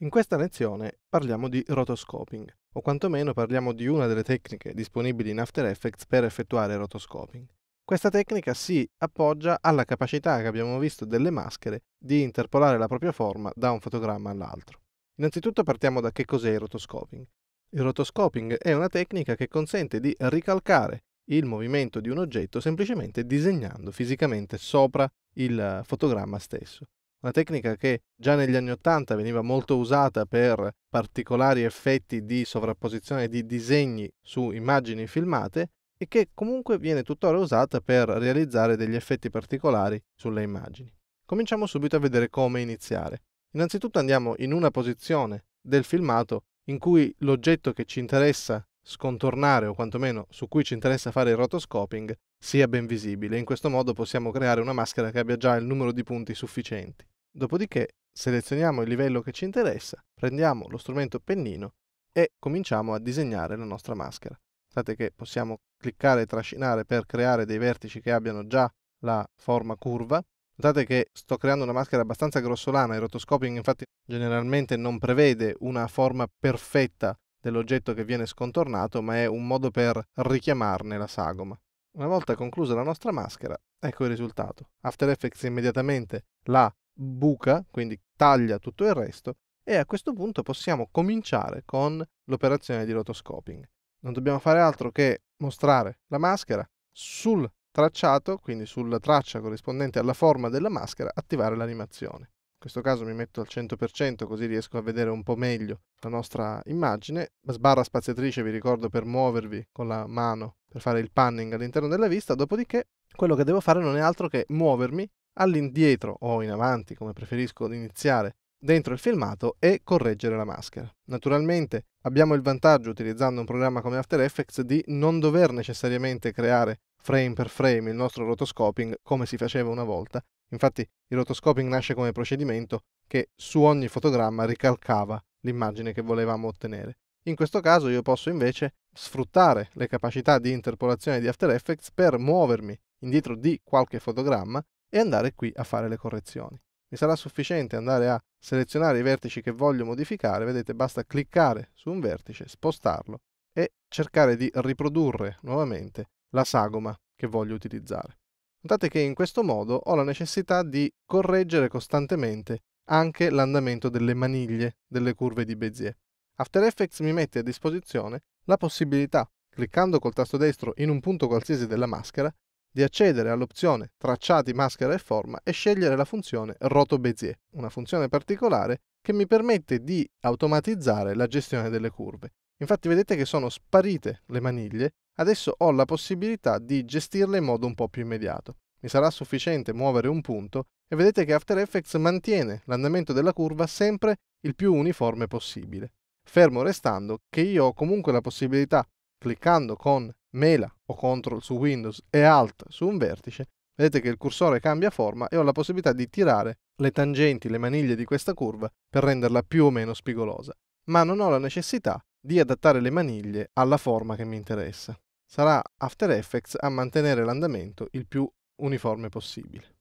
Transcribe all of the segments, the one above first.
In questa lezione parliamo di rotoscoping, o quantomeno parliamo di una delle tecniche disponibili in After Effects per effettuare rotoscoping. Questa tecnica si appoggia alla capacità che abbiamo visto delle maschere di interpolare la propria forma da un fotogramma all'altro. Innanzitutto partiamo da che cos'è il rotoscoping. Il rotoscoping è una tecnica che consente di ricalcare il movimento di un oggetto semplicemente disegnando fisicamente sopra il fotogramma stesso una tecnica che già negli anni Ottanta veniva molto usata per particolari effetti di sovrapposizione di disegni su immagini filmate e che comunque viene tuttora usata per realizzare degli effetti particolari sulle immagini. Cominciamo subito a vedere come iniziare. Innanzitutto andiamo in una posizione del filmato in cui l'oggetto che ci interessa scontornare o quantomeno su cui ci interessa fare il rotoscoping sia ben visibile. In questo modo possiamo creare una maschera che abbia già il numero di punti sufficienti. Dopodiché selezioniamo il livello che ci interessa, prendiamo lo strumento pennino e cominciamo a disegnare la nostra maschera. Notate che possiamo cliccare e trascinare per creare dei vertici che abbiano già la forma curva. Notate che sto creando una maschera abbastanza grossolana, il rotoscoping infatti generalmente non prevede una forma perfetta dell'oggetto che viene scontornato, ma è un modo per richiamarne la sagoma. Una volta conclusa la nostra maschera, ecco il risultato. After Effects immediatamente la buca, quindi taglia tutto il resto, e a questo punto possiamo cominciare con l'operazione di rotoscoping. Non dobbiamo fare altro che mostrare la maschera sul tracciato, quindi sulla traccia corrispondente alla forma della maschera, attivare l'animazione in questo caso mi metto al 100% così riesco a vedere un po' meglio la nostra immagine. Sbarra spaziatrice vi ricordo per muovervi con la mano per fare il panning all'interno della vista, dopodiché quello che devo fare non è altro che muovermi all'indietro o in avanti, come preferisco ad iniziare, dentro il filmato e correggere la maschera. Naturalmente abbiamo il vantaggio, utilizzando un programma come After Effects, di non dover necessariamente creare frame per frame il nostro rotoscoping come si faceva una volta, Infatti il rotoscoping nasce come procedimento che su ogni fotogramma ricalcava l'immagine che volevamo ottenere. In questo caso io posso invece sfruttare le capacità di interpolazione di After Effects per muovermi indietro di qualche fotogramma e andare qui a fare le correzioni. Mi sarà sufficiente andare a selezionare i vertici che voglio modificare, vedete basta cliccare su un vertice, spostarlo e cercare di riprodurre nuovamente la sagoma che voglio utilizzare. Notate che in questo modo ho la necessità di correggere costantemente anche l'andamento delle maniglie delle curve di Bézier. After Effects mi mette a disposizione la possibilità, cliccando col tasto destro in un punto qualsiasi della maschera, di accedere all'opzione Tracciati maschera e forma e scegliere la funzione Roto Bézier, una funzione particolare che mi permette di automatizzare la gestione delle curve. Infatti vedete che sono sparite le maniglie adesso ho la possibilità di gestirle in modo un po' più immediato. Mi sarà sufficiente muovere un punto e vedete che After Effects mantiene l'andamento della curva sempre il più uniforme possibile. Fermo restando che io ho comunque la possibilità, cliccando con mela o CTRL su Windows e Alt su un vertice, vedete che il cursore cambia forma e ho la possibilità di tirare le tangenti, le maniglie di questa curva per renderla più o meno spigolosa, ma non ho la necessità di adattare le maniglie alla forma che mi interessa sarà After Effects a mantenere l'andamento il più uniforme possibile.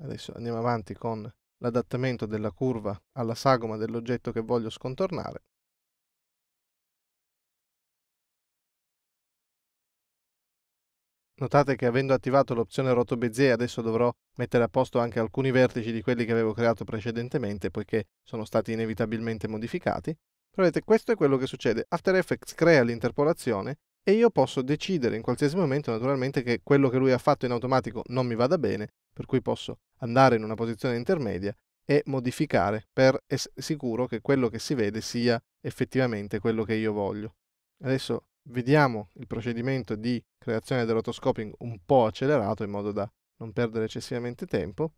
Adesso andiamo avanti con l'adattamento della curva alla sagoma dell'oggetto che voglio scontornare. Notate che avendo attivato l'opzione roto Bezier adesso dovrò mettere a posto anche alcuni vertici di quelli che avevo creato precedentemente poiché sono stati inevitabilmente modificati. Vedete, questo è quello che succede. After Effects crea l'interpolazione e io posso decidere in qualsiasi momento naturalmente che quello che lui ha fatto in automatico non mi vada bene, per cui posso andare in una posizione intermedia e modificare per essere sicuro che quello che si vede sia effettivamente quello che io voglio. Adesso vediamo il procedimento di creazione del rotoscoping un po' accelerato in modo da non perdere eccessivamente tempo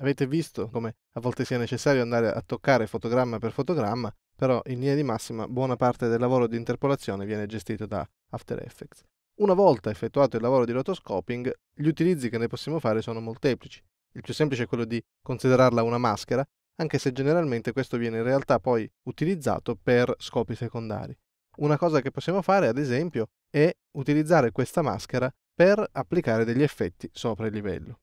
Avete visto come a volte sia necessario andare a toccare fotogramma per fotogramma, però in linea di massima buona parte del lavoro di interpolazione viene gestito da After Effects. Una volta effettuato il lavoro di rotoscoping, gli utilizzi che ne possiamo fare sono molteplici. Il più semplice è quello di considerarla una maschera, anche se generalmente questo viene in realtà poi utilizzato per scopi secondari. Una cosa che possiamo fare, ad esempio, è utilizzare questa maschera per applicare degli effetti sopra il livello.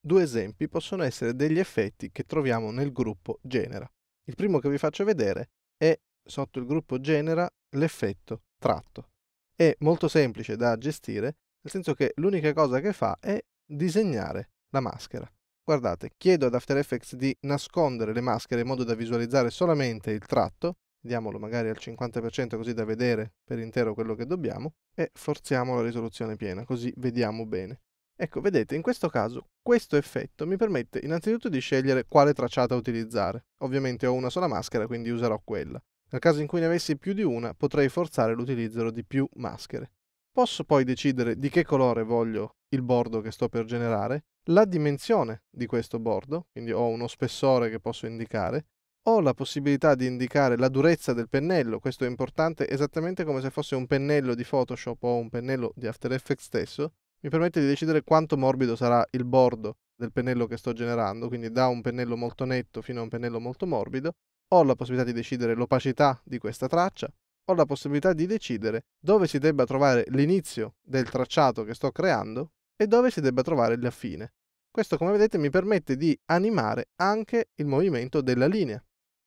Due esempi possono essere degli effetti che troviamo nel gruppo genera. Il primo che vi faccio vedere è sotto il gruppo genera l'effetto tratto. È molto semplice da gestire, nel senso che l'unica cosa che fa è disegnare la maschera. Guardate, chiedo ad After Effects di nascondere le maschere in modo da visualizzare solamente il tratto, vediamolo magari al 50% così da vedere per intero quello che dobbiamo, e forziamo la risoluzione piena, così vediamo bene. Ecco, vedete, in questo caso questo effetto mi permette innanzitutto di scegliere quale tracciata utilizzare. Ovviamente ho una sola maschera, quindi userò quella. Nel caso in cui ne avessi più di una, potrei forzare l'utilizzo di più maschere. Posso poi decidere di che colore voglio il bordo che sto per generare, la dimensione di questo bordo, quindi ho uno spessore che posso indicare, ho la possibilità di indicare la durezza del pennello, questo è importante esattamente come se fosse un pennello di Photoshop o un pennello di After Effects stesso, mi permette di decidere quanto morbido sarà il bordo del pennello che sto generando, quindi da un pennello molto netto fino a un pennello molto morbido, ho la possibilità di decidere l'opacità di questa traccia, ho la possibilità di decidere dove si debba trovare l'inizio del tracciato che sto creando e dove si debba trovare la fine. Questo come vedete mi permette di animare anche il movimento della linea.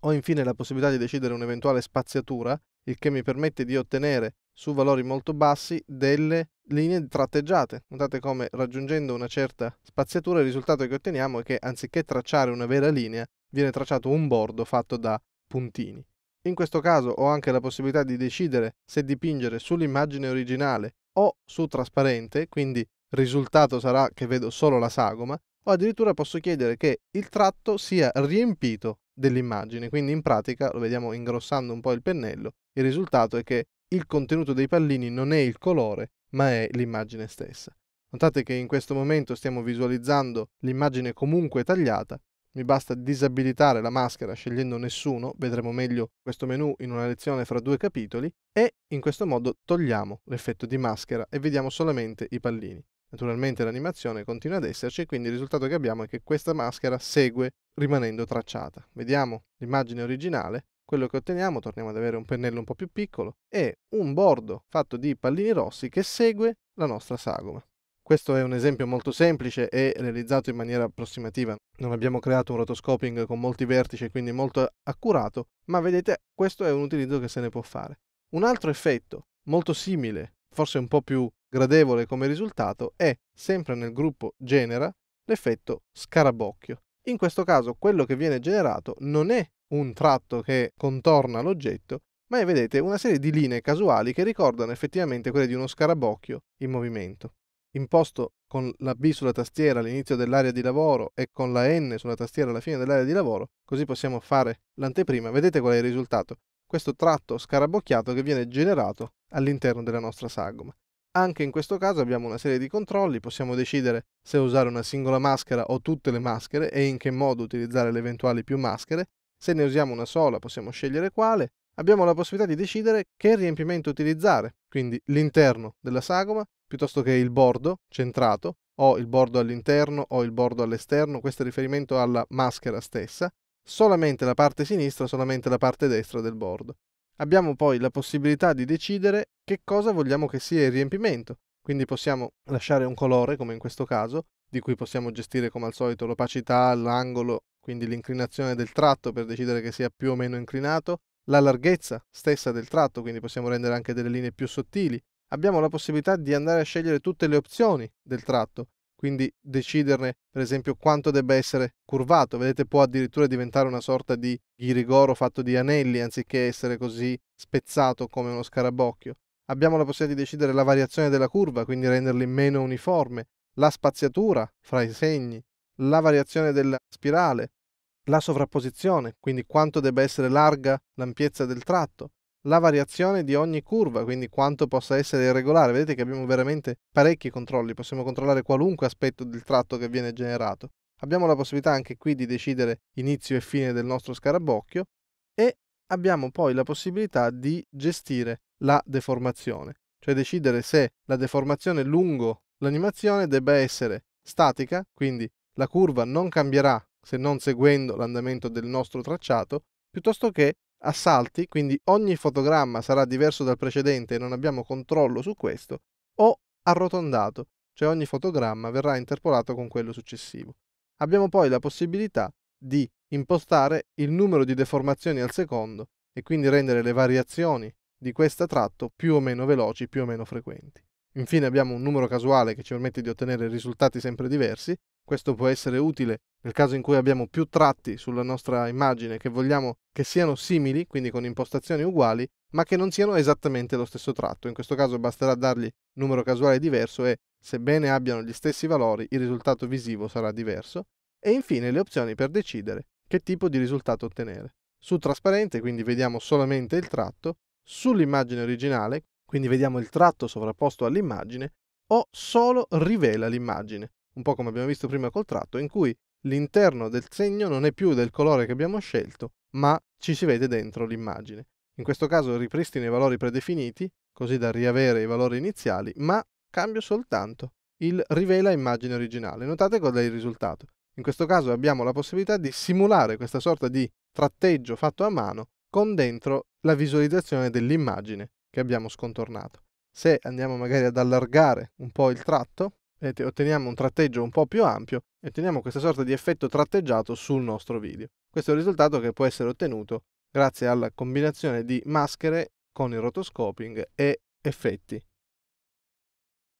Ho infine la possibilità di decidere un'eventuale spaziatura, il che mi permette di ottenere su valori molto bassi delle linee tratteggiate. Notate come raggiungendo una certa spaziatura il risultato che otteniamo è che anziché tracciare una vera linea, viene tracciato un bordo fatto da puntini. In questo caso ho anche la possibilità di decidere se dipingere sull'immagine originale o su trasparente, quindi risultato sarà che vedo solo la sagoma, o addirittura posso chiedere che il tratto sia riempito dell'immagine, quindi in pratica, lo vediamo ingrossando un po' il pennello, il risultato è che il contenuto dei pallini non è il colore, ma è l'immagine stessa. Notate che in questo momento stiamo visualizzando l'immagine comunque tagliata, mi basta disabilitare la maschera scegliendo nessuno, vedremo meglio questo menu in una lezione fra due capitoli, e in questo modo togliamo l'effetto di maschera e vediamo solamente i pallini. Naturalmente l'animazione continua ad esserci, quindi il risultato che abbiamo è che questa maschera segue rimanendo tracciata. Vediamo l'immagine originale quello che otteniamo, torniamo ad avere un pennello un po' più piccolo, e un bordo fatto di pallini rossi che segue la nostra sagoma. Questo è un esempio molto semplice e realizzato in maniera approssimativa. Non abbiamo creato un rotoscoping con molti vertici, quindi molto accurato, ma vedete, questo è un utilizzo che se ne può fare. Un altro effetto, molto simile, forse un po' più gradevole come risultato, è, sempre nel gruppo genera, l'effetto scarabocchio. In questo caso quello che viene generato non è un tratto che contorna l'oggetto, ma è, vedete, una serie di linee casuali che ricordano effettivamente quelle di uno scarabocchio in movimento. Imposto con la B sulla tastiera all'inizio dell'area di lavoro e con la N sulla tastiera alla fine dell'area di lavoro, così possiamo fare l'anteprima, vedete qual è il risultato? Questo tratto scarabocchiato che viene generato all'interno della nostra sagoma. Anche in questo caso abbiamo una serie di controlli, possiamo decidere se usare una singola maschera o tutte le maschere e in che modo utilizzare le eventuali più maschere se ne usiamo una sola possiamo scegliere quale, abbiamo la possibilità di decidere che riempimento utilizzare, quindi l'interno della sagoma piuttosto che il bordo centrato, o il bordo all'interno o il bordo all'esterno, questo è riferimento alla maschera stessa, solamente la parte sinistra, solamente la parte destra del bordo. Abbiamo poi la possibilità di decidere che cosa vogliamo che sia il riempimento, quindi possiamo lasciare un colore, come in questo caso, di cui possiamo gestire come al solito l'opacità, l'angolo quindi l'inclinazione del tratto per decidere che sia più o meno inclinato, la larghezza stessa del tratto, quindi possiamo rendere anche delle linee più sottili. Abbiamo la possibilità di andare a scegliere tutte le opzioni del tratto, quindi deciderne per esempio quanto debba essere curvato, vedete può addirittura diventare una sorta di ghirigoro fatto di anelli anziché essere così spezzato come uno scarabocchio. Abbiamo la possibilità di decidere la variazione della curva, quindi renderli meno uniforme, la spaziatura fra i segni, la variazione della spirale, la sovrapposizione, quindi quanto debba essere larga l'ampiezza del tratto, la variazione di ogni curva, quindi quanto possa essere irregolare. Vedete che abbiamo veramente parecchi controlli, possiamo controllare qualunque aspetto del tratto che viene generato. Abbiamo la possibilità anche qui di decidere inizio e fine del nostro scarabocchio e abbiamo poi la possibilità di gestire la deformazione, cioè decidere se la deformazione lungo l'animazione debba essere statica, quindi la curva non cambierà se non seguendo l'andamento del nostro tracciato, piuttosto che a salti, quindi ogni fotogramma sarà diverso dal precedente e non abbiamo controllo su questo, o arrotondato, cioè ogni fotogramma verrà interpolato con quello successivo. Abbiamo poi la possibilità di impostare il numero di deformazioni al secondo e quindi rendere le variazioni di questo tratto più o meno veloci, più o meno frequenti. Infine abbiamo un numero casuale che ci permette di ottenere risultati sempre diversi questo può essere utile nel caso in cui abbiamo più tratti sulla nostra immagine che vogliamo che siano simili, quindi con impostazioni uguali, ma che non siano esattamente lo stesso tratto. In questo caso basterà dargli numero casuale diverso e, sebbene abbiano gli stessi valori, il risultato visivo sarà diverso. E infine le opzioni per decidere che tipo di risultato ottenere. Su trasparente, quindi vediamo solamente il tratto, sull'immagine originale, quindi vediamo il tratto sovrapposto all'immagine, o solo rivela l'immagine, un po' come abbiamo visto prima col tratto, in cui l'interno del segno non è più del colore che abbiamo scelto, ma ci si vede dentro l'immagine. In questo caso ripristino i valori predefiniti, così da riavere i valori iniziali, ma cambio soltanto il rivela immagine originale. Notate qual è il risultato. In questo caso abbiamo la possibilità di simulare questa sorta di tratteggio fatto a mano con dentro la visualizzazione dell'immagine che abbiamo scontornato. Se andiamo magari ad allargare un po' il tratto, Vedete, otteniamo un tratteggio un po' più ampio e otteniamo questa sorta di effetto tratteggiato sul nostro video. Questo è un risultato che può essere ottenuto grazie alla combinazione di maschere con il rotoscoping e effetti.